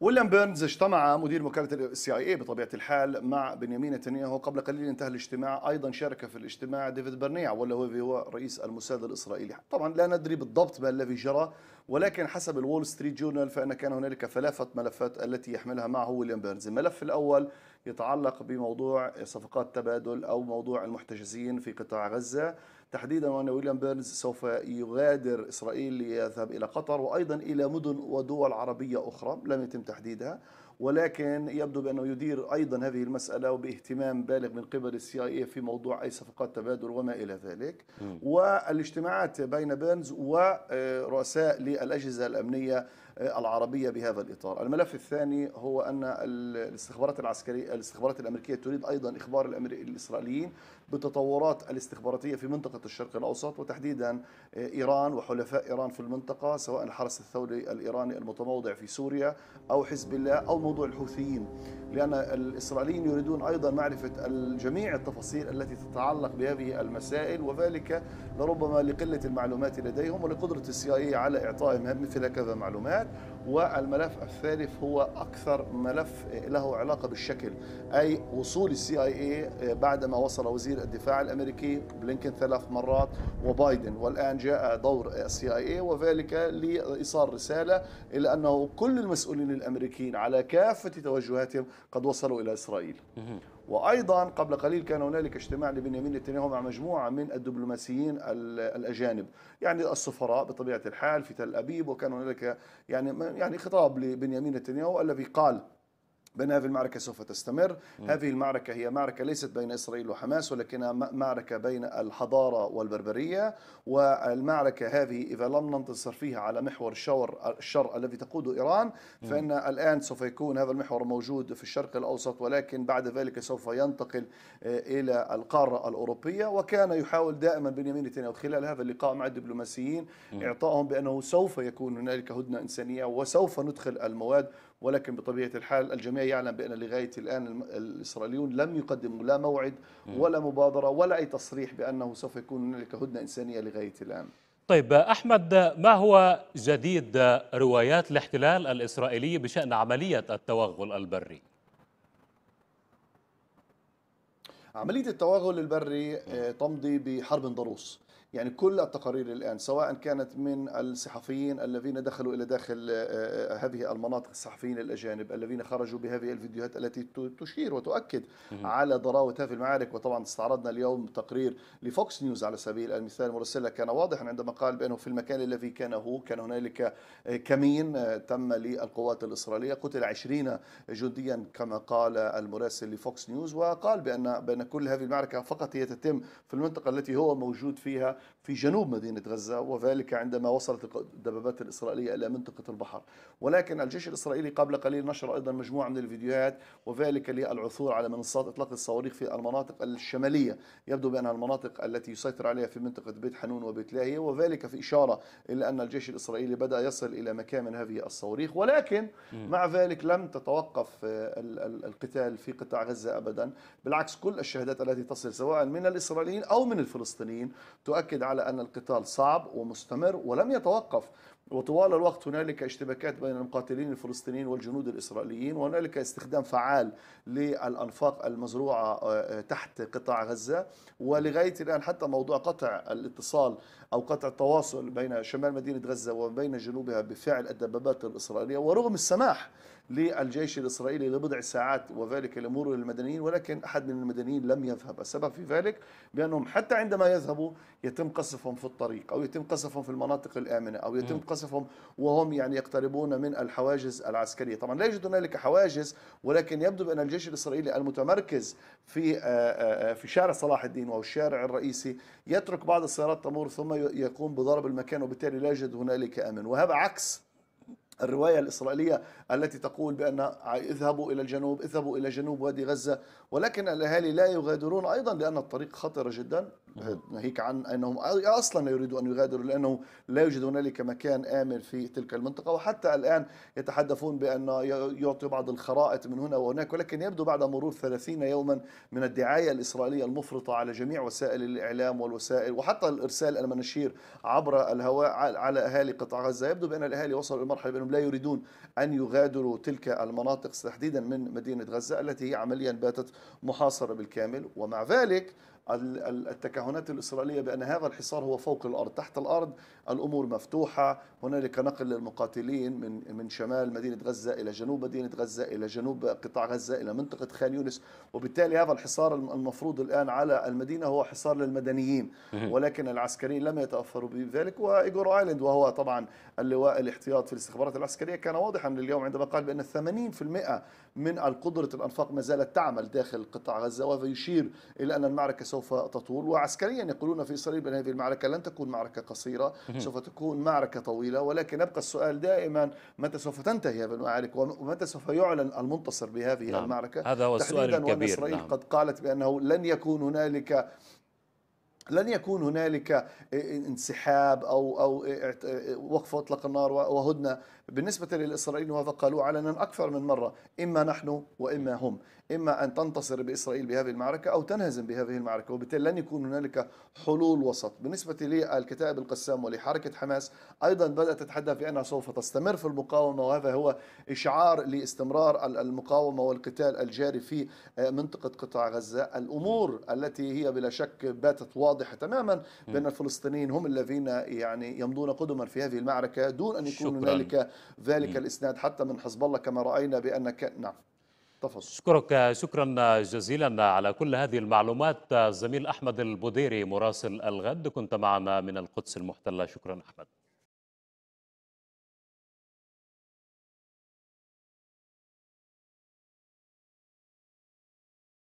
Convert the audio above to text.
ويليام بيرنز اجتمع مدير وكاله السي اي اي بطبيعه الحال مع بنيامين نتنياهو قبل قليل انتهى الاجتماع ايضا شارك في الاجتماع ديفيد برنيع والذي هو رئيس الموساد الاسرائيلي طبعا لا ندري بالضبط ما الذي جرى ولكن حسب الول ستريت جورنال فان كان هنالك ثلاثه ملفات التي يحملها معه ويليام بيرنز الملف الاول يتعلق بموضوع صفقات تبادل او موضوع المحتجزين في قطاع غزه تحديدا وأن ويليام بيرنز سوف يغادر إسرائيل ليذهب إلى قطر وأيضا إلى مدن ودول عربية أخرى لم يتم تحديدها ولكن يبدو بأنه يدير أيضا هذه المسألة وباهتمام بالغ من قبل السي اي إيه في موضوع أي صفقات تبادل وما إلى ذلك والاجتماعات بين بيرنز ورؤساء للأجهزة الأمنية العربية بهذا الإطار الملف الثاني هو أن الاستخبارات العسكرية الاستخبارات الأمريكية تريد أيضا إخبار الإسرائيليين بالتطورات الاستخباراتية في منطقة الشرق الأوسط وتحديدا آه، إيران وحلفاء إيران في المنطقة سواء الحرس الثوري الإيراني المتموضع في سوريا أو حزب الله أو موضوع الحوثيين لأن الإسرائيليين يريدون أيضا معرفة جميع التفاصيل التي تتعلق بهذه المسائل وذلك لربما لقلة المعلومات لديهم ولقدرة السي إيه على إعطائهم مثل كذا معلومات الاتجاهات والملف الثالث هو اكثر ملف له علاقه بالشكل اي وصول السي اي آه، اي بعدما وصل وزير الدفاع الامريكي بلينكن ثلاث مرات وبايدن والان جاء دور السي اي اي وذلك لايصال رساله الى انه كل المسؤولين الامريكيين على كافه توجهاتهم قد وصلوا الى اسرائيل. وايضا قبل قليل كان هنالك اجتماع لبنيامين نتنياهو مع مجموعه من الدبلوماسيين الاجانب يعني السفراء بطبيعه الحال في تل ابيب وكان هنالك يعني يعني خطاب لبنيامين نتنياهو الذي قال بأن هذه المعركة سوف تستمر م. هذه المعركة هي معركة ليست بين إسرائيل وحماس ولكنها معركة بين الحضارة والبربرية والمعركة هذه إذا لم ننتصر فيها على محور الشر, الشر الذي تقوده إيران فإن م. الآن سوف يكون هذا المحور موجود في الشرق الأوسط ولكن بعد ذلك سوف ينتقل آه، إلى القارة الأوروبية وكان يحاول دائما بنيامين نتنياهو خلال هذا اللقاء مع الدبلوماسيين إعطائهم بأنه سوف يكون هنالك هدنة إنسانية وسوف ندخل المواد ولكن بطبيعة الحال الجميع يعلم بأن لغاية الآن الإسرائيليون لم يقدموا لا موعد ولا مبادرة ولا أي تصريح بأنه سوف يكون هنالك هدنة إنسانية لغاية الآن طيب أحمد ما هو جديد روايات الاحتلال الإسرائيلي بشأن عملية التوغل البري؟ عملية التوغل البري آه، تمضي بحرب ضروس يعني كل التقارير الآن سواء كانت من الصحفيين الذين دخلوا إلى داخل آه، آه، هذه المناطق الصحفيين الأجانب الذين خرجوا بهذه الفيديوهات التي تشير وتؤكد على ضراوة هذه المعارك وطبعا استعرضنا اليوم تقرير لفوكس نيوز على سبيل المثال مرسلة كان واضحا عندما قال بأنه في المكان الذي كان هو كان هنالك آه، كمين تم للقوات الإسرائيلية قتل عشرين جنديا كما قال المراسل لفوكس نيوز وقال بأن بأن كل هذه المعركة فقط هي تتم في المنطقة التي هو موجود فيها في جنوب مدينة غزة وذلك عندما وصلت الدبابات الإسرائيلية إلى منطقة البحر ولكن الجيش الإسرائيلي قبل قليل نشر أيضا مجموعة من الفيديوهات وذلك للعثور على منصات إطلاق الصواريخ في المناطق الشمالية يبدو بأنها المناطق التي يسيطر عليها في منطقة بيت حنون وبيت لاهية وذلك في إشارة إلى أن الجيش الإسرائيلي بدأ يصل إلى مكامن هذه الصواريخ ولكن مع ذلك لم تتوقف آه، القتال في قطاع غزة أبدا بالعكس كل الشهادات التي تصل سواء من الإسرائيليين أو من الفلسطينيين تؤكد يؤكد على أن القتال صعب ومستمر ولم يتوقف وطوال الوقت هنالك اشتباكات بين المقاتلين الفلسطينيين والجنود الإسرائيليين وهنالك استخدام فعال للأنفاق المزروعة آه، تحت قطاع غزة ولغاية الآن حتى موضوع قطع الاتصال أو قطع التواصل بين شمال مدينة غزة وبين جنوبها بفعل الدبابات الإسرائيلية ورغم السماح للجيش الإسرائيلي لبضع ساعات وذلك لمرور المدنيين ولكن أحد من المدنيين لم يذهب السبب في ذلك بأنهم حتى عندما يذهبوا يتم قصفهم في الطريق أو يتم قصفهم في المناطق الآمنة أو يتم قصفهم وهم يعني يقتربون من الحواجز العسكرية طبعا لا يوجد هنالك حواجز ولكن يبدو بأن الجيش الإسرائيلي المتمركز في آه، آه، آه، في شارع صلاح الدين أو الشارع الرئيسي يترك بعض السيارات تمر ثم يقوم بضرب المكان وبالتالي لا يوجد هنالك أمن وهذا عكس الرواية الإسرائيلية التي تقول بأن اذهبوا إلى الجنوب اذهبوا إلى جنوب وادي غزة ولكن الأهالي لا يغادرون أيضا لأن الطريق خطر جدا ناهيك عن انهم اصلا لا يريدوا ان يغادروا لانه لا يوجد هنالك مكان امن في تلك المنطقه وحتى الان يتحدثون بان يعطي بعض الخرائط من هنا وهناك ولكن يبدو بعد مرور 30 يوما من الدعايه الاسرائيليه المفرطه على جميع وسائل الاعلام والوسائل وحتى الارسال المناشير عبر الهواء على اهالي قطاع غزه يبدو بان الاهالي وصلوا لمرحله بانهم لا يريدون ان يغادروا تلك المناطق تحديدا من مدينه غزه التي هي عمليا باتت محاصره بالكامل ومع ذلك التكهنات الإسرائيلية بأن هذا الحصار هو فوق الأرض تحت الأرض الأمور مفتوحة هنالك نقل للمقاتلين من من شمال مدينة غزة إلى جنوب مدينة غزة إلى جنوب قطاع غزة إلى منطقة خان يونس وبالتالي هذا الحصار المفروض الآن على المدينة هو حصار للمدنيين ولكن العسكريين لم يتأثروا بذلك وإيجور آيلاند وهو طبعا اللواء الاحتياط في الاستخبارات العسكرية كان واضحا لليوم عندما قال بأن 80% من قدرة الأنفاق ما زالت تعمل داخل قطاع غزة وهذا يشير إلى أن المعركة سوف تطول وعسكريا يقولون في إسرائيل بأن هذه المعركة لن تكون معركة قصيرة سوف تكون معركة طويلة ولكن يبقى السؤال دائما متى سوف تنتهي هذه المعارك ومتى سوف يعلن المنتصر بهذه نعم. المعركة هذا هو السؤال الكبير إسرائيل نعم. قد قالت بأنه لن يكون هنالك لن يكون هنالك انسحاب او او وقف اطلاق النار وهدنه بالنسبه للاسرائيليين وهذا قالوا علنا اكثر من مره اما نحن واما هم اما ان تنتصر باسرائيل بهذه المعركه او تنهزم بهذه المعركه وبالتالي لن يكون هنالك حلول وسط بالنسبه للكتائب القسام ولحركه حماس ايضا بدات تتحدث بانها سوف تستمر في المقاومه وهذا هو اشعار لاستمرار المقاومه والقتال الجاري في منطقه قطاع غزه الامور التي هي بلا شك باتت واضحه واضحة تماما بأن الفلسطينيين هم الذين يعني يمضون قدما في هذه المعركة دون أن يكون هنالك ذلك الإسناد حتى من حزب الله كما رأينا بأن ك... نعم تفضل أشكرك شكرا جزيلا على كل هذه المعلومات زميل أحمد البوديري مراسل الغد كنت معنا من القدس المحتلة شكرا أحمد